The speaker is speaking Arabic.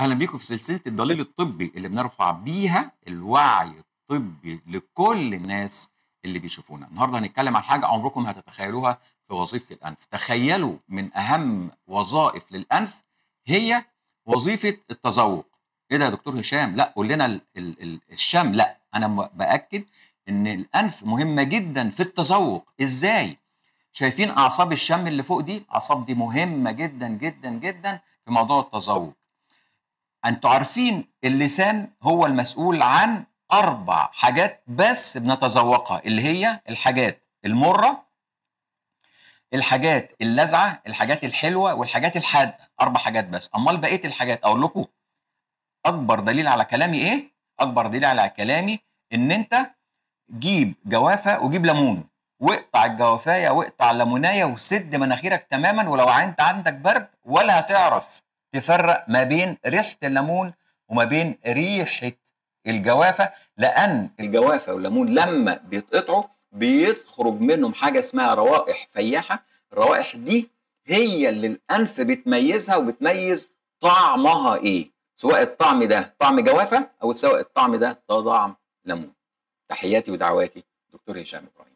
اهلا بيكم في سلسله الدليل الطبي اللي بنرفع بيها الوعي الطبي لكل الناس اللي بيشوفونا النهارده هنتكلم عن حاجه عمركم هتتخيلوها في وظيفه الانف تخيلوا من اهم وظائف للانف هي وظيفه التذوق ايه ده يا دكتور هشام لا قول لنا ال ال ال الشم لا انا باكد ان الانف مهمه جدا في التذوق ازاي شايفين اعصاب الشم اللي فوق دي الاعصاب دي مهمه جدا جدا جدا في موضوع التذوق انتوا عارفين اللسان هو المسؤول عن اربع حاجات بس بنتذوقها اللي هي الحاجات المره الحاجات اللاذعه الحاجات الحلوه والحاجات الحادقه اربع حاجات بس امال بقيه الحاجات اقول لكم اكبر دليل على كلامي ايه اكبر دليل على كلامي ان انت جيب جوافه وجيب ليمون واقطع الجوافايه واقطع الليمونايه وسد مناخيرك تماما ولو انت عندك برد ولا هتعرف تفرق ما بين ريحه الليمون وما بين ريحه الجوافه لان الجوافه والليمون لما بيتقطعوا بيخرج منهم حاجه اسمها روائح فياحه الروائح دي هي اللي الانف بتميزها وبتميز طعمها ايه سواء الطعم ده طعم جوافه او سواء الطعم ده طعم ليمون تحياتي ودعواتي دكتور هشام ابراهيم